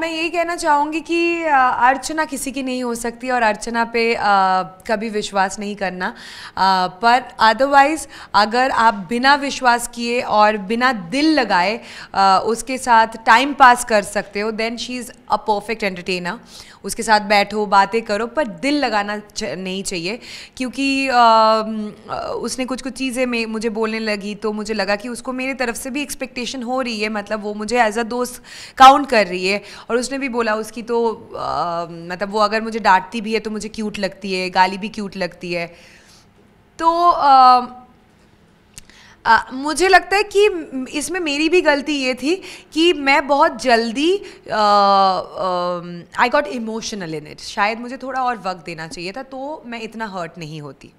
मैं यही कहना चाहूँगी कि अर्चना किसी की नहीं हो सकती और अर्चना पे आ, कभी विश्वास नहीं करना आ, पर अदरवाइज़ अगर आप बिना विश्वास किए और बिना दिल लगाए आ, उसके साथ टाइम पास कर सकते हो then she is a perfect entertainer उसके साथ बैठो बातें करो पर दिल लगाना च, नहीं चाहिए क्योंकि आ, उसने कुछ कुछ चीज़ें मुझे बोलने लगी तो मुझे लगा कि उसको मेरी तरफ से भी एक्सपेक्टेशन हो रही है मतलब वो मुझे एज अ दोस्त काउंट कर रही है और उसने भी बोला उसकी तो आ, मतलब वो अगर मुझे डांटती भी है तो मुझे क्यूट लगती है गाली भी क्यूट लगती है तो आ, आ, मुझे लगता है कि इसमें मेरी भी गलती ये थी कि मैं बहुत जल्दी I got emotional in it शायद मुझे थोड़ा और वक्त देना चाहिए था तो मैं इतना हर्ट नहीं होती